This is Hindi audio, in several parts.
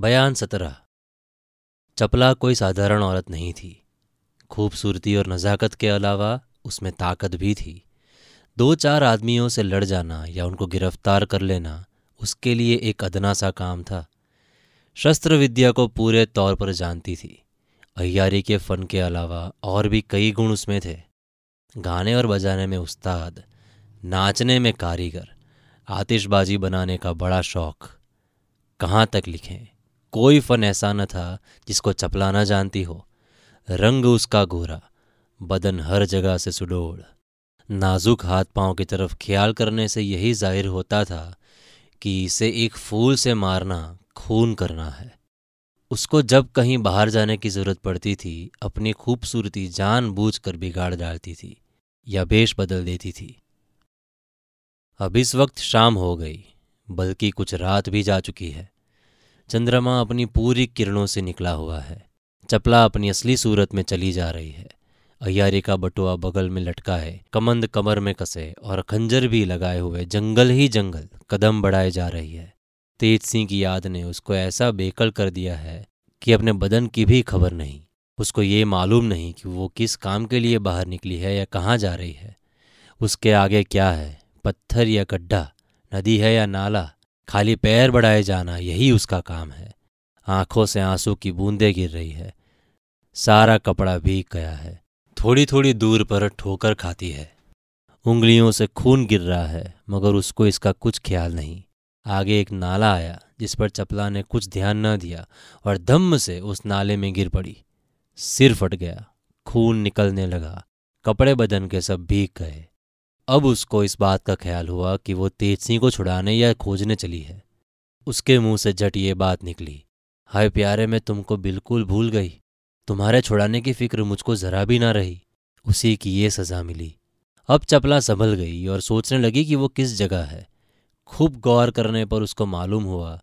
बयान सत्रह चपला कोई साधारण औरत नहीं थी खूबसूरती और नज़ाकत के अलावा उसमें ताकत भी थी दो चार आदमियों से लड़ जाना या उनको गिरफ्तार कर लेना उसके लिए एक अदना सा काम था शस्त्र विद्या को पूरे तौर पर जानती थी अयारी के फ़न के अलावा और भी कई गुण उसमें थे गाने और बजाने में उस्ताद नाचने में कारीगर आतिशबाजी बनाने का बड़ा शौक़ कहाँ तक लिखें कोई फन ऐसा न था जिसको चपलाना जानती हो रंग उसका गोरा बदन हर जगह से सुडोड़ नाजुक हाथ पांव की तरफ ख्याल करने से यही जाहिर होता था कि इसे एक फूल से मारना खून करना है उसको जब कहीं बाहर जाने की ज़रूरत पड़ती थी अपनी खूबसूरती कर बिगाड़ डालती थी या बेश बदल देती थी अब इस वक्त शाम हो गई बल्कि कुछ रात भी जा चुकी है चंद्रमा अपनी पूरी किरणों से निकला हुआ है चपला अपनी असली सूरत में चली जा रही है अयारी का बटुआ बगल में लटका है कमंद कमर में कसे और खंजर भी लगाए हुए जंगल ही जंगल कदम बढ़ाए जा रही है तेज सिंह की याद ने उसको ऐसा बेकल कर दिया है कि अपने बदन की भी खबर नहीं उसको ये मालूम नहीं कि वो किस काम के लिए बाहर निकली है या कहाँ जा रही है उसके आगे क्या है पत्थर या गड्ढा नदी है या नाला खाली पैर बढ़ाए जाना यही उसका काम है आंखों से आंसू की बूंदें गिर रही है सारा कपड़ा भीग गया है थोड़ी थोड़ी दूर पर ठोकर खाती है उंगलियों से खून गिर रहा है मगर उसको इसका कुछ ख्याल नहीं आगे एक नाला आया जिस पर चपला ने कुछ ध्यान न दिया और धम्म से उस नाले में गिर पड़ी सिर फट गया खून निकलने लगा कपड़े बदन के सब भीग गए अब उसको इस बात का ख्याल हुआ कि वो तेज सिंह को छुड़ाने या खोजने चली है उसके मुंह से झट ये बात निकली हाय प्यारे मैं तुमको बिल्कुल भूल गई तुम्हारे छुड़ाने की फिक्र मुझको जरा भी ना रही उसी की ये सज़ा मिली अब चपला संभल गई और सोचने लगी कि वो किस जगह है खूब गौर करने पर उसको मालूम हुआ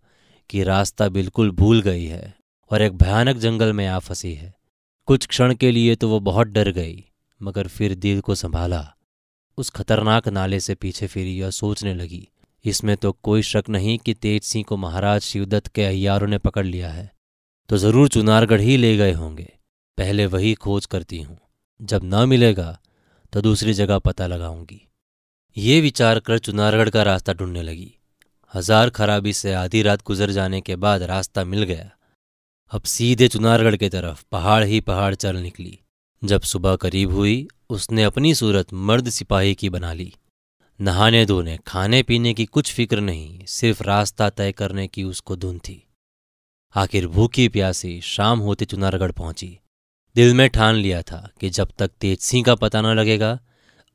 कि रास्ता बिल्कुल भूल गई है और एक भयानक जंगल में आ फंसी है कुछ क्षण के लिए तो वो बहुत डर गई मगर फिर दिल को संभाला उस खतरनाक नाले से पीछे फिरी और सोचने लगी इसमें तो कोई शक नहीं कि तेज सिंह को महाराज शिवदत्त के अयारों ने पकड़ लिया है तो जरूर चुनारगढ़ ही ले गए होंगे पहले वही खोज करती हूं जब न मिलेगा तो दूसरी जगह पता लगाऊंगी ये विचार कर चुनारगढ़ का रास्ता ढूंढने लगी हजार खराबी से आधी रात गुजर जाने के बाद रास्ता मिल गया अब सीधे चुनारगढ़ की तरफ पहाड़ ही पहाड़ चल निकली जब सुबह करीब हुई उसने अपनी सूरत मर्द सिपाही की बना ली नहाने धोने खाने पीने की कुछ फिक्र नहीं सिर्फ रास्ता तय करने की उसको धुन थी आखिर भूखी प्यासी शाम होते चुनारगढ़ पहुंची दिल में ठान लिया था कि जब तक तेज सिंह का पता न लगेगा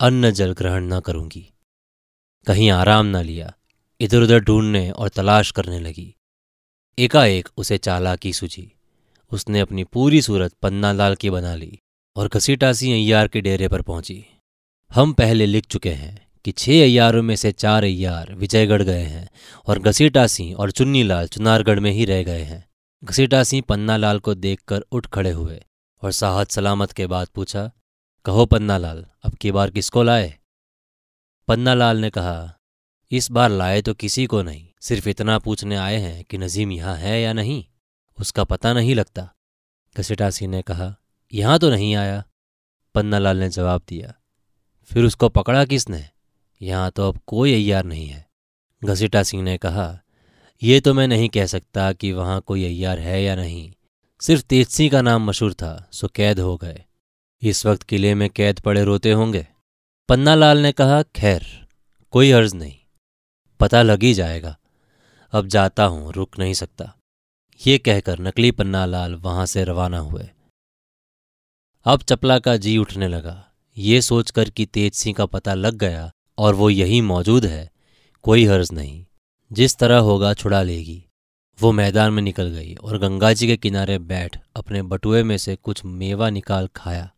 अन्न जल ग्रहण न करूंगी कहीं आराम न लिया इधर उधर ढूंढने और तलाश करने लगी एकाएक उसे चालाकी सूझी उसने अपनी पूरी सूरत पन्नालाल की बना ली और घसीटासी अय्यार के डेरे पर पहुंची हम पहले लिख चुके हैं कि छह अय्यारों में से चार अय्यार विजयगढ़ गए हैं और घसीटा सिंह और चुन्नी लाल चुनारगढ़ में ही रह गए हैं घसीटा सिंह पन्ना लाल को देखकर उठ खड़े हुए और साहत सलामत के बाद पूछा कहो पन्ना लाल अब की बार किसको लाए पन्ना लाल ने कहा इस बार लाए तो किसी को नहीं सिर्फ इतना पूछने आए हैं कि नजीम यहां है या नहीं उसका पता नहीं लगता घसीटा सिंह ने कहा यहाँ तो नहीं आया पन्नालाल ने जवाब दिया फिर उसको पकड़ा किसने यहाँ तो अब कोई अयार नहीं है घसीटा सिंह ने कहा यह तो मैं नहीं कह सकता कि वहाँ कोई अयार है या नहीं सिर्फ तेज सिंह का नाम मशहूर था सो कैद हो गए इस वक्त किले में कैद पड़े रोते होंगे पन्नालाल ने कहा खैर कोई अर्ज नहीं पता लग ही जाएगा अब जाता हूँ रुक नहीं सकता ये कहकर नकली पन्नालाल वहां से रवाना हुए अब चपला का जी उठने लगा ये सोचकर कि तेज सिंह का पता लग गया और वो यही मौजूद है कोई हर्ज नहीं जिस तरह होगा छुड़ा लेगी वो मैदान में निकल गई और गंगा जी के किनारे बैठ अपने बटुए में से कुछ मेवा निकाल खाया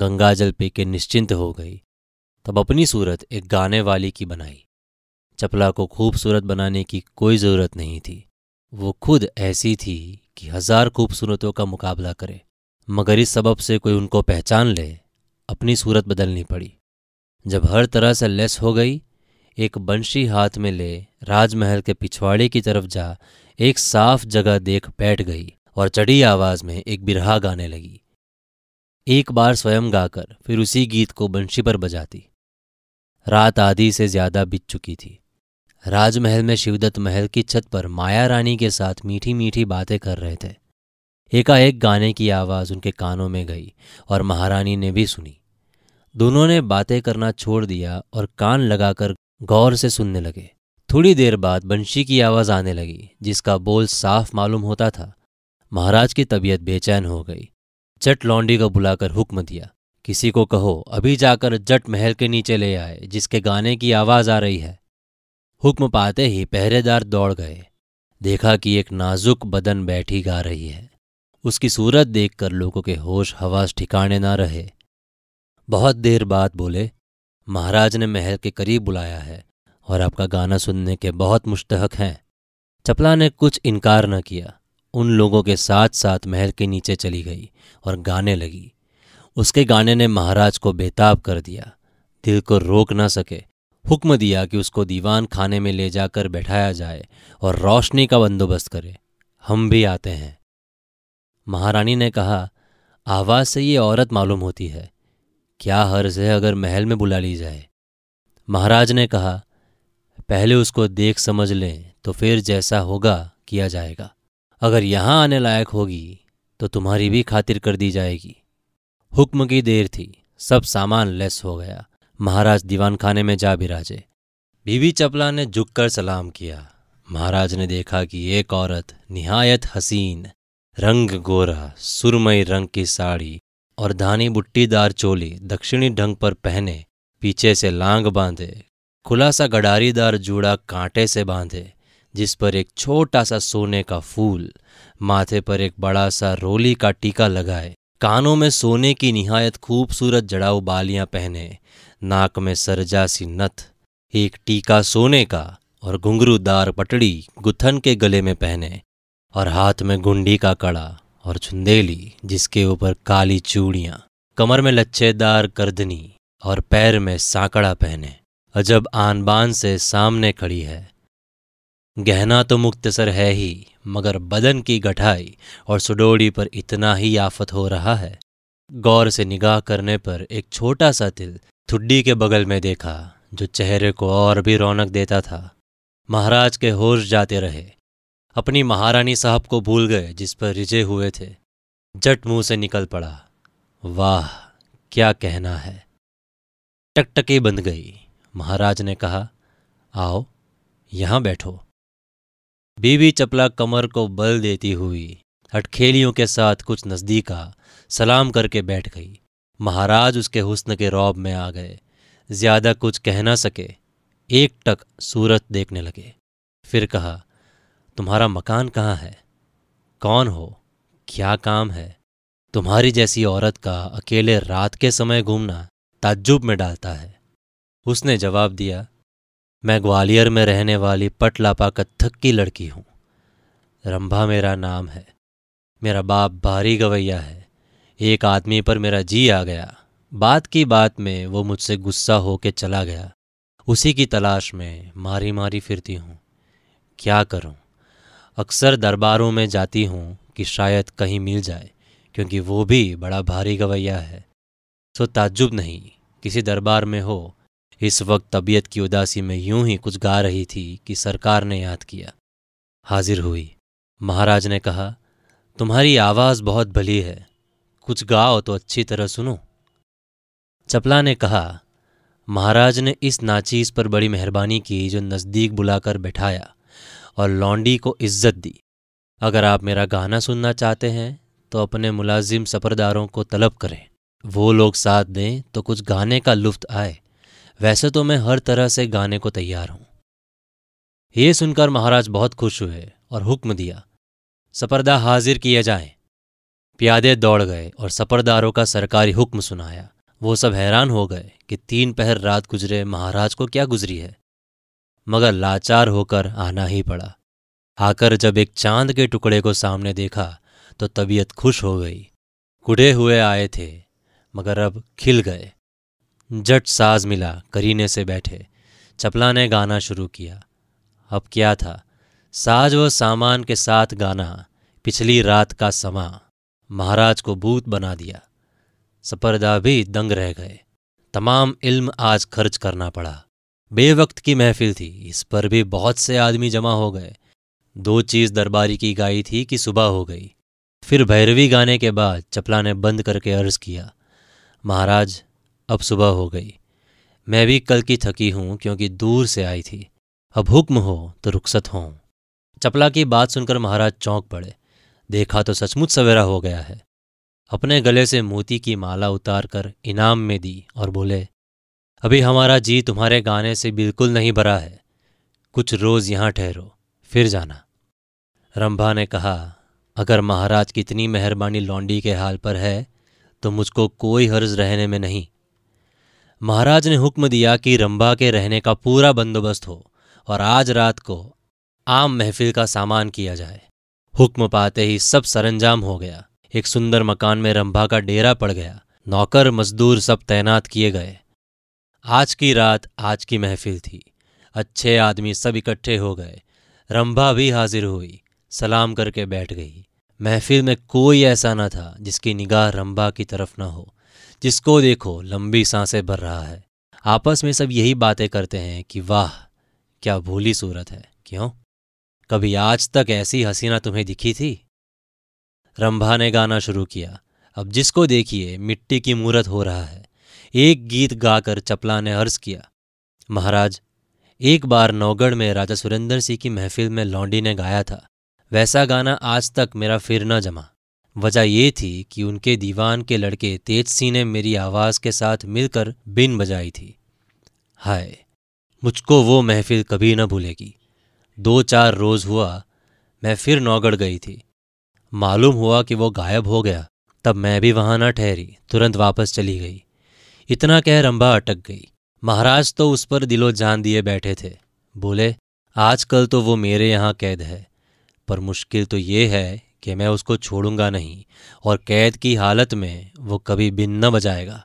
गंगा जल पी के निश्चिंत हो गई तब अपनी सूरत एक गाने वाली की बनाई चपला को खूबसूरत बनाने की कोई ज़रूरत नहीं थी वो खुद ऐसी थी कि हजार खूबसूरतों का मुकाबला करे मगर इस सबब से कोई उनको पहचान ले अपनी सूरत बदलनी पड़ी जब हर तरह से लेस हो गई एक बंशी हाथ में ले राजमहल के पिछवाड़े की तरफ जा एक साफ जगह देख बैठ गई और चढ़ी आवाज में एक बिरहा गाने लगी एक बार स्वयं गाकर फिर उसी गीत को बंशी पर बजाती रात आधी से ज्यादा बीत चुकी थी राजमहल में शिवदत्त महल की छत पर माया रानी के साथ मीठी मीठी बातें कर रहे थे एकाएक गाने की आवाज़ उनके कानों में गई और महारानी ने भी सुनी दोनों ने बातें करना छोड़ दिया और कान लगाकर गौर से सुनने लगे थोड़ी देर बाद बंशी की आवाज़ आने लगी जिसका बोल साफ मालूम होता था महाराज की तबीयत बेचैन हो गई जट लौंडी को बुलाकर हुक्म दिया किसी को कहो अभी जाकर जट महल के नीचे ले आए जिसके गाने की आवाज़ आ रही है हुक्म पाते ही पहरेदार दौड़ गए देखा कि एक नाजुक बदन बैठी गा रही है उसकी सूरत देखकर लोगों के होश हवास ठिकाने ना रहे बहुत देर बाद बोले महाराज ने महल के करीब बुलाया है और आपका गाना सुनने के बहुत मुश्तहक हैं चपला ने कुछ इनकार न किया उन लोगों के साथ साथ महल के नीचे चली गई और गाने लगी उसके गाने ने महाराज को बेताब कर दिया दिल को रोक ना सके हुक्म दिया कि उसको दीवान खाने में ले जाकर बैठाया जाए और रोशनी का बंदोबस्त करे हम भी आते हैं महारानी ने कहा आवाज़ से ये औरत मालूम होती है क्या हर्ज है अगर महल में बुला ली जाए महाराज ने कहा पहले उसको देख समझ लें तो फिर जैसा होगा किया जाएगा अगर यहाँ आने लायक होगी तो तुम्हारी भी खातिर कर दी जाएगी हुक्म की देर थी सब सामान लेस हो गया महाराज दीवान खाने में जा बिराजे बीवी चपला ने झुककर सलाम किया महाराज ने देखा कि एक औरत निहायत हसीन रंग गोरा सुरमई रंग की साड़ी और धानी बुट्टीदार चोली दक्षिणी ढंग पर पहने पीछे से लांग बांधे खुला सा गडारीदार जूड़ा कांटे से बांधे जिस पर एक छोटा सा सोने का फूल माथे पर एक बड़ा सा रोली का टीका लगाए कानों में सोने की निहायत खूबसूरत जड़ाऊ बालियां पहने नाक में सरजा सी नथ एक टीका सोने का और घुंघरूदार पटड़ी गुथन के गले में पहने और हाथ में गुंडी का कड़ा और छुंदेली जिसके ऊपर काली चूड़ियां कमर में लच्छेदार करदनी और पैर में सांकड़ा पहने अजब आन बान से सामने खड़ी है गहना तो मुख्तसर है ही मगर बदन की गठाई और सुडोड़ी पर इतना ही आफत हो रहा है गौर से निगाह करने पर एक छोटा सा तिल थुड्डी के बगल में देखा जो चेहरे को और भी रौनक देता था महाराज के होश जाते रहे अपनी महारानी साहब को भूल गए जिस पर रिझे हुए थे जट मुंह से निकल पड़ा वाह क्या कहना है टकटकी बंध गई महाराज ने कहा आओ यहां बैठो बीबी चपला कमर को बल देती हुई हटखेलियों के साथ कुछ नज़दीक आ सलाम करके बैठ गई महाराज उसके हुस्न के रौब में आ गए ज़्यादा कुछ कह ना सके एक टक सूरत देखने लगे फिर कहा तुम्हारा मकान कहाँ है कौन हो क्या काम है तुम्हारी जैसी औरत का अकेले रात के समय घूमना ताज्जुब में डालता है उसने जवाब दिया मैं ग्वालियर में रहने वाली पटलापा कत्थक की लड़की हूँ रंभा मेरा नाम है मेरा बाप भारी गवैया है एक आदमी पर मेरा जी आ गया बात की बात में वो मुझसे गुस्सा होके चला गया उसी की तलाश में मारी मारी फिरती हूँ क्या करूँ अक्सर दरबारों में जाती हूँ कि शायद कहीं मिल जाए क्योंकि वो भी बड़ा भारी गवैया है सो ताज्जुब नहीं किसी दरबार में हो इस वक्त तबीयत की उदासी में यूं ही कुछ गा रही थी कि सरकार ने याद किया हाजिर हुई महाराज ने कहा तुम्हारी आवाज़ बहुत भली है कुछ गाओ तो अच्छी तरह सुनो चपला ने कहा महाराज ने इस नाचीज पर बड़ी मेहरबानी की जो नज़दीक बुलाकर बैठाया और लॉन्डी को इज्जत दी अगर आप मेरा गाना सुनना चाहते हैं तो अपने मुलाजिम सफरदारों को तलब करें वो लोग साथ दें तो कुछ गाने का लुफ्त आए वैसे तो मैं हर तरह से गाने को तैयार हूं ये सुनकर महाराज बहुत खुश हुए और हुक्म दिया सपरदा हाजिर किए जाएं। प्यादे दौड़ गए और सपरदारों का सरकारी हुक्म सुनाया वो सब हैरान हो गए कि तीन पहर रात गुजरे महाराज को क्या गुजरी है मगर लाचार होकर आना ही पड़ा आकर जब एक चांद के टुकड़े को सामने देखा तो तबीयत खुश हो गई कुड़े हुए आए थे मगर अब खिल गए जट साज मिला करीने से बैठे चपला ने गाना शुरू किया अब क्या था साज व सामान के साथ गाना पिछली रात का समा महाराज को भूत बना दिया सपरदा भी दंग रह गए तमाम इल्म आज खर्च करना पड़ा बेवक्त की महफिल थी इस पर भी बहुत से आदमी जमा हो गए दो चीज दरबारी की गाई थी कि सुबह हो गई फिर भैरवी गाने के बाद चपला ने बंद करके अर्ज किया महाराज अब सुबह हो गई मैं भी कल की थकी हूं क्योंकि दूर से आई थी अब हुक्म हो तो रुखसत हों चपला की बात सुनकर महाराज चौंक पड़े देखा तो सचमुच सवेरा हो गया है अपने गले से मोती की माला उतार कर इनाम में दी और बोले अभी हमारा जी तुम्हारे गाने से बिल्कुल नहीं भरा है कुछ रोज़ यहां ठहरो फिर जाना रंभा ने कहा अगर महाराज की इतनी मेहरबानी लौंडी के हाल पर है तो मुझको कोई हर्ज रहने में नहीं महाराज ने हुक्म दिया कि रंभा के रहने का पूरा बंदोबस्त हो और आज रात को आम महफिल का सामान किया जाए हुक्म पाते ही सब सरंजाम हो गया एक सुंदर मकान में रंभा का डेरा पड़ गया नौकर मजदूर सब तैनात किए गए आज की रात आज की महफिल थी अच्छे आदमी सब इकट्ठे हो गए रंभा भी हाजिर हुई सलाम करके बैठ गई महफिल में कोई ऐसा ना था जिसकी निगाह रंभा की तरफ ना हो जिसको देखो लंबी सांसें भर रहा है आपस में सब यही बातें करते हैं कि वाह क्या भोली सूरत है क्यों कभी आज तक ऐसी हसीना तुम्हें दिखी थी रंभा ने गाना शुरू किया अब जिसको देखिए मिट्टी की मूरत हो रहा है एक गीत गाकर चपला ने अर्ज किया महाराज एक बार नौगढ़ में राजा सुरेंद्र सिंह की महफिल में लौंडी ने गाया था वैसा गाना आज तक मेरा फिर न जमा वजह यह थी कि उनके दीवान के लड़के तेज सिंह ने मेरी आवाज़ के साथ मिलकर बिन बजाई थी हाय मुझको वो महफिल कभी न भूलेगी दो चार रोज़ हुआ मैं फिर नौगढ़ गई थी मालूम हुआ कि वो गायब हो गया तब मैं भी वहाँ न ठहरी तुरंत वापस चली गई इतना कह रंभा अटक गई महाराज तो उस पर दिलो जान दिए बैठे थे बोले आजकल तो वो मेरे यहाँ कैद है पर मुश्किल तो ये है कि मैं उसको छोड़ूंगा नहीं और कैद की हालत में वो कभी बिन न बजाएगा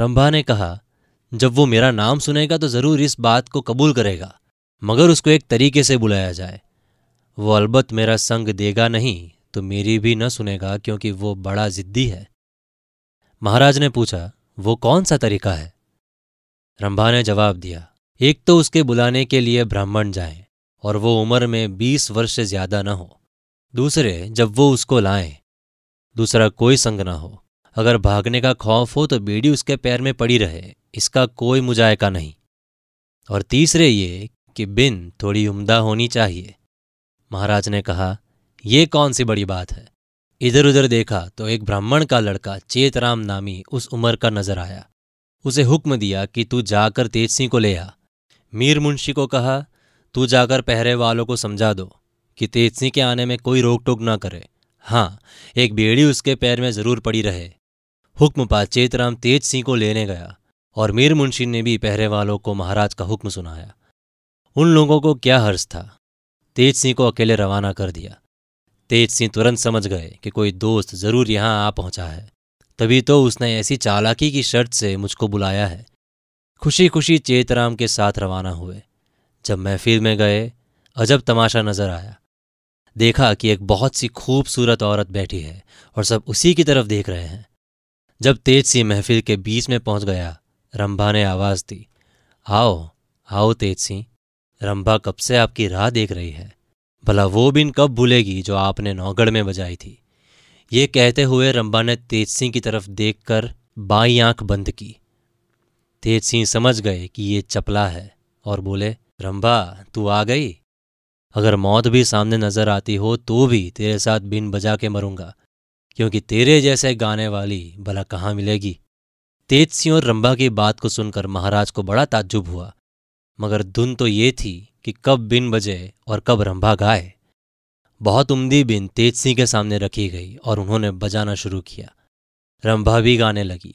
रंभा ने कहा जब वो मेरा नाम सुनेगा तो ज़रूर इस बात को कबूल करेगा मगर उसको एक तरीके से बुलाया जाए वो अलबत्त मेरा संग देगा नहीं तो मेरी भी न सुनेगा क्योंकि वो बड़ा ज़िद्दी है महाराज ने पूछा वो कौन सा तरीका है रंभा ने जवाब दिया एक तो उसके बुलाने के लिए ब्राह्मण जाए और वो उम्र में बीस वर्ष से ज्यादा न हो दूसरे जब वो उसको लाए दूसरा कोई संग ना हो अगर भागने का खौफ हो तो बेड़ी उसके पैर में पड़ी रहे इसका कोई मुजायका नहीं और तीसरे ये कि बिन थोड़ी उम्दा होनी चाहिए महाराज ने कहा यह कौन सी बड़ी बात है इधर उधर देखा तो एक ब्राह्मण का लड़का चेतराम नामी उस उम्र का नजर आया उसे हुक्म दिया कि तू जाकर तेज सिंह को ले आ मीर मुंशी को कहा तू जाकर पहरे वालों को समझा दो कि तेज सिंह के आने में कोई रोक टोक ना करे हाँ एक बेड़ी उसके पैर में ज़रूर पड़ी रहे हुक्म पा चेतराम तेज सिंह को लेने गया और मीर मुंशी ने भी पहरे वालों को महाराज का हुक्म सुनाया उन लोगों को क्या हर्ष था तेज सिंह को अकेले रवाना कर दिया तेज सिंह तुरंत समझ गए कि कोई दोस्त ज़रूर यहां आ पहुंचा है तभी तो उसने ऐसी चालाकी की शर्त से मुझको बुलाया है खुशी खुशी चेतराम के साथ रवाना हुए जब महफिल में गए अजब तमाशा नज़र आया देखा कि एक बहुत सी खूबसूरत औरत बैठी है और सब उसी की तरफ देख रहे हैं जब तेज सिंह महफिल के बीच में पहुंच गया रंभा ने आवाज़ दी आओ आओ तेज सिंह रंभा कब से आपकी राह देख रही है भला वो बिन कब भूलेगी जो आपने नौगढ़ में बजाई थी ये कहते हुए रंबा ने तेज सिंह की तरफ देख कर बाई आँख बंद की तेज सिंह समझ गए कि ये चपला है और बोले रंबा तू आ गई अगर मौत भी सामने नजर आती हो तो भी तेरे साथ बिन बजा के मरूंगा क्योंकि तेरे जैसे गाने वाली भला कहाँ मिलेगी तेज सिंह और रंबा की बात को सुनकर महाराज को बड़ा ताज्जुब हुआ मगर धुन तो ये थी कि कब बिन बजे और कब रंभा गाए बहुत उमदी बिन तेज सिंह के सामने रखी गई और उन्होंने बजाना शुरू किया रंभा भी गाने लगी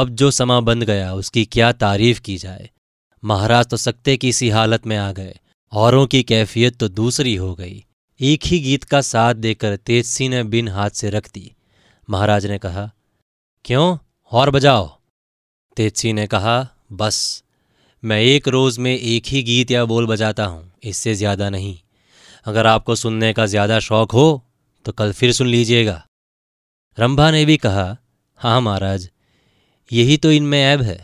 अब जो समा बंद गया उसकी क्या तारीफ की जाए महाराज तो सकते की सी हालत में आ गए औरों की कैफियत तो दूसरी हो गई एक ही गीत का साथ देकर तेज सिंह ने बिन हाथ से रख दी महाराज ने कहा क्यों और बजाओ तेज सिंह ने कहा बस मैं एक रोज़ में एक ही गीत या बोल बजाता हूँ इससे ज़्यादा नहीं अगर आपको सुनने का ज़्यादा शौक़ हो तो कल फिर सुन लीजिएगा रंभा ने भी कहा हाँ महाराज यही तो इनमें ऐब है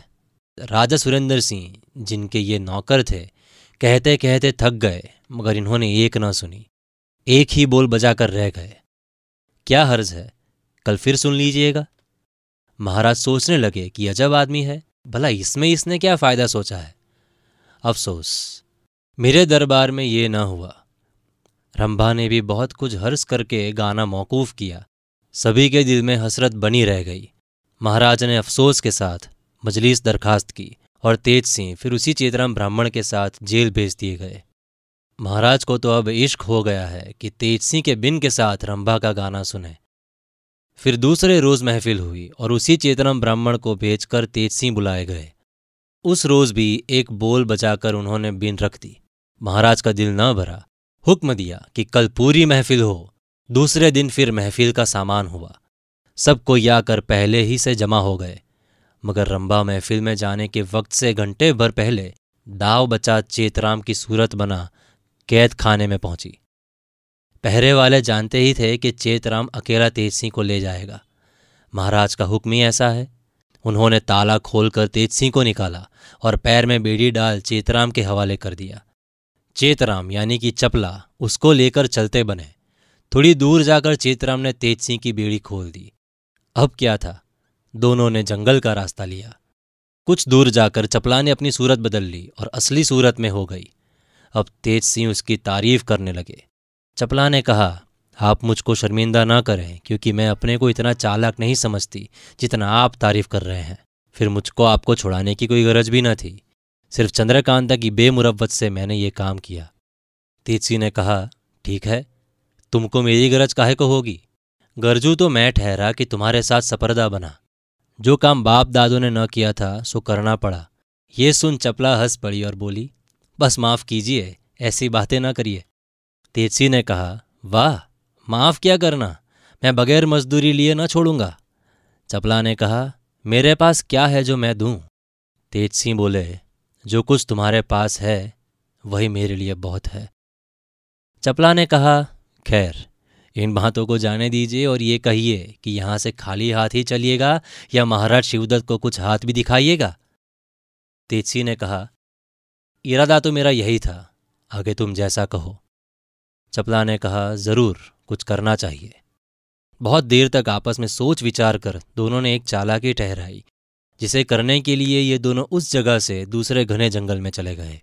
राजा सुरेंद्र सिंह जिनके ये नौकर थे कहते कहते थक गए मगर इन्होंने एक ना सुनी एक ही बोल बजा कर रह गए क्या हर्ज है कल फिर सुन लीजिएगा महाराज सोचने लगे कि अजब आदमी है भला इसमें इसने क्या फ़ायदा सोचा है अफसोस मेरे दरबार में ये ना हुआ रंभा ने भी बहुत कुछ हर्ष करके गाना मौकूफ़ किया सभी के दिल में हसरत बनी रह गई महाराज ने अफसोस के साथ मजलिस दरखास्त की और तेज सिंह फिर उसी चेतराम ब्राह्मण के साथ जेल भेज दिए गए महाराज को तो अब इश्क हो गया है कि तेज सिंह के बिन के साथ रंभा का गाना सुने फिर दूसरे रोज महफिल हुई और उसी चेतनम ब्राह्मण को भेजकर तेज सिंह बुलाए गए उस रोज भी एक बोल बजाकर उन्होंने बिन रख दी महाराज का दिल न भरा हुक्म दिया कि कल पूरी महफिल हो दूसरे दिन फिर महफिल का सामान हुआ सब या आकर पहले ही से जमा हो गए मगर रंबा महफिल में जाने के वक्त से घंटे भर पहले दाव बचा चेतराम की सूरत बना कैद खाने में पहुंची पहरे वाले जानते ही थे कि चेतराम अकेला तेज सिंह को ले जाएगा महाराज का हुक्म ही ऐसा है उन्होंने ताला खोलकर तेज सिंह को निकाला और पैर में बेड़ी डाल चेतराम के हवाले कर दिया चेतराम यानी कि चपला उसको लेकर चलते बने थोड़ी दूर जाकर चेतराम ने तेज सिंह की बेड़ी खोल दी अब क्या था दोनों ने जंगल का रास्ता लिया कुछ दूर जाकर चपला ने अपनी सूरत बदल ली और असली सूरत में हो गई अब तेज सिंह उसकी तारीफ करने लगे चपला ने कहा आप मुझको शर्मिंदा ना करें क्योंकि मैं अपने को इतना चालाक नहीं समझती जितना आप तारीफ कर रहे हैं फिर मुझको आपको छुड़ाने की कोई गरज भी न थी सिर्फ चंद्रकांता की बेमुरवत से मैंने ये काम किया तेजसी ने कहा ठीक है तुमको मेरी गरज काहे को होगी गरजू तो मैं ठहरा कि तुम्हारे साथ सपरदा बना जो काम बाप दादू ने न किया था सो करना पड़ा ये सुन चपला हंस पड़ी और बोली बस माफ़ कीजिए ऐसी बातें ना करिए तेजसी ने कहा वाह माफ़ क्या करना मैं बगैर मजदूरी लिए न छोड़ूंगा चपला ने कहा मेरे पास क्या है जो मैं दूं तेज सिंह बोले जो कुछ तुम्हारे पास है वही मेरे लिए बहुत है चपला ने कहा खैर इन बातों को जाने दीजिए और ये कहिए कि यहां से खाली हाथ ही चलिएगा या महाराज शिवदत्त को कुछ हाथ भी दिखाइएगा तेजसी ने कहा इरादा तो मेरा यही था आगे तुम जैसा कहो चपला ने कहा ज़रूर कुछ करना चाहिए बहुत देर तक आपस में सोच विचार कर दोनों ने एक चालाकी ठहराई जिसे करने के लिए ये दोनों उस जगह से दूसरे घने जंगल में चले गए